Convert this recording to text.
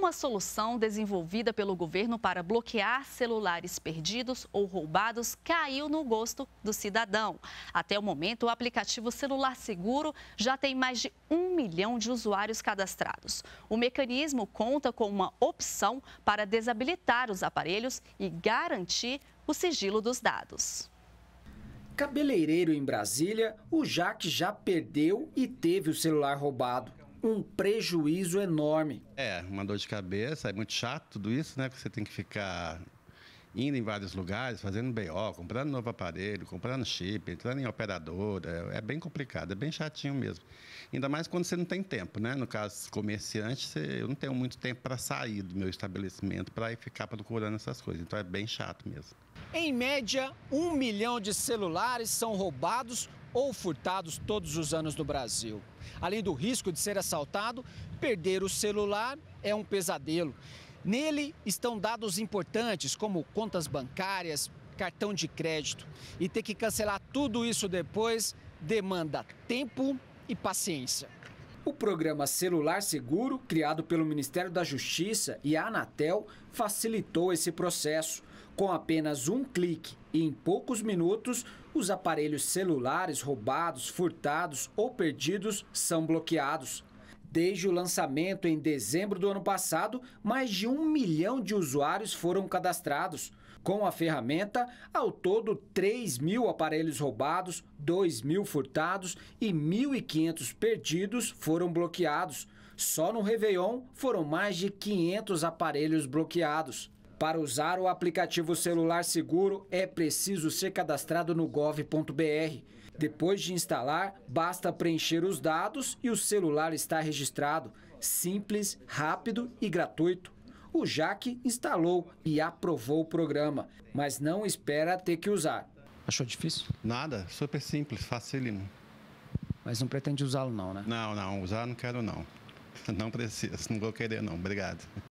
uma solução desenvolvida pelo governo para bloquear celulares perdidos ou roubados caiu no gosto do cidadão. Até o momento, o aplicativo Celular Seguro já tem mais de um milhão de usuários cadastrados. O mecanismo conta com uma opção para desabilitar os aparelhos e garantir o sigilo dos dados. Cabeleireiro em Brasília, o Jaque já perdeu e teve o celular roubado um prejuízo enorme. É, uma dor de cabeça, é muito chato tudo isso, né? Porque você tem que ficar indo em vários lugares, fazendo BO, comprando novo aparelho, comprando chip, entrando em operadora. É, é bem complicado, é bem chatinho mesmo. Ainda mais quando você não tem tempo, né? No caso, comerciante, você, eu não tenho muito tempo para sair do meu estabelecimento para ficar procurando essas coisas. Então é bem chato mesmo. Em média, um milhão de celulares são roubados ou furtados todos os anos no Brasil. Além do risco de ser assaltado, perder o celular é um pesadelo. Nele estão dados importantes como contas bancárias, cartão de crédito. E ter que cancelar tudo isso depois demanda tempo e paciência. O programa Celular Seguro, criado pelo Ministério da Justiça e a Anatel, facilitou esse processo. Com apenas um clique e em poucos minutos, os aparelhos celulares roubados, furtados ou perdidos são bloqueados. Desde o lançamento em dezembro do ano passado, mais de um milhão de usuários foram cadastrados. Com a ferramenta, ao todo 3 mil aparelhos roubados, 2 mil furtados e 1.500 perdidos foram bloqueados. Só no Réveillon foram mais de 500 aparelhos bloqueados. Para usar o aplicativo celular seguro, é preciso ser cadastrado no gov.br. Depois de instalar, basta preencher os dados e o celular está registrado. Simples, rápido e gratuito. O Jaque instalou e aprovou o programa, mas não espera ter que usar. Achou difícil? Nada, super simples, facílimo. Mas não pretende usá-lo não, né? Não, não, usar não quero não. Não preciso, não vou querer não, obrigado.